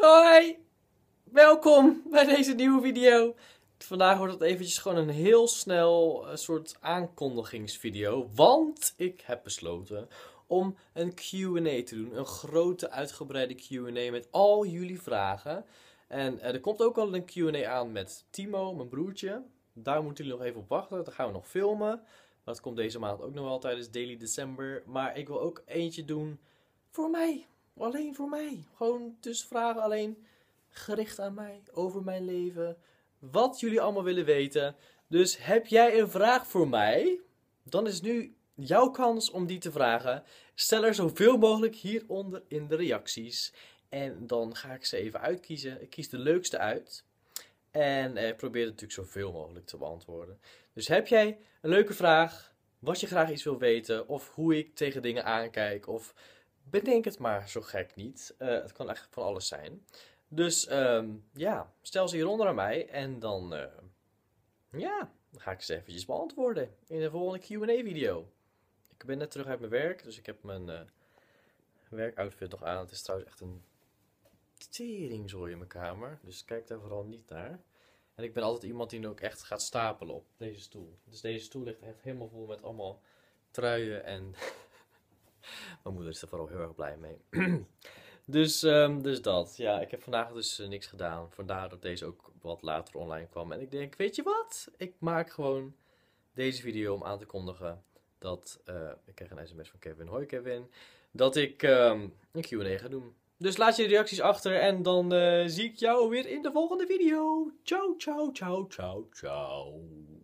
Hoi! Welkom bij deze nieuwe video. Vandaag wordt het eventjes gewoon een heel snel eh, soort aankondigingsvideo. Want ik heb besloten om een Q&A te doen. Een grote uitgebreide Q&A met al jullie vragen. En eh, er komt ook al een Q&A aan met Timo, mijn broertje. Daar moeten jullie nog even op wachten. Dat gaan we nog filmen. Dat komt deze maand ook nog wel tijdens Daily December. Maar ik wil ook eentje doen voor mij alleen voor mij. Gewoon dus vragen alleen gericht aan mij, over mijn leven, wat jullie allemaal willen weten. Dus heb jij een vraag voor mij? Dan is nu jouw kans om die te vragen. Stel er zoveel mogelijk hieronder in de reacties. En dan ga ik ze even uitkiezen. Ik kies de leukste uit. En eh, probeer natuurlijk zoveel mogelijk te beantwoorden. Dus heb jij een leuke vraag, wat je graag iets wil weten, of hoe ik tegen dingen aankijk, of Bedenk het maar zo gek niet. Eh, het kan echt van alles zijn. Dus ehm, ja, stel ze hieronder aan mij en dan uh, ja, ga ik ze eventjes beantwoorden in de volgende Q&A video. Ik ben net terug uit mijn werk, dus ik heb mijn eh, werkoutfit nog aan. Het is trouwens echt een teringzooi in mijn kamer, dus kijk daar vooral niet naar. En ik ben altijd iemand die ook echt gaat stapelen op deze stoel. Dus deze stoel ligt echt helemaal vol met allemaal truien en mijn moeder is er vooral heel erg blij mee. dus, ehm, dus dat. Ja, ik heb vandaag dus eh, niks gedaan. Vandaar dat deze ook wat later online kwam. En ik denk, weet je wat? Ik maak gewoon deze video om aan te kondigen dat... Eh, ik krijg een sms van Kevin. Hoi Kevin. Dat ik um, een Q&A ga doen. Dus laat je reacties achter en dan eh, zie ik jou weer in de volgende video. Ciao, ciao, ciao, ciao, ciao.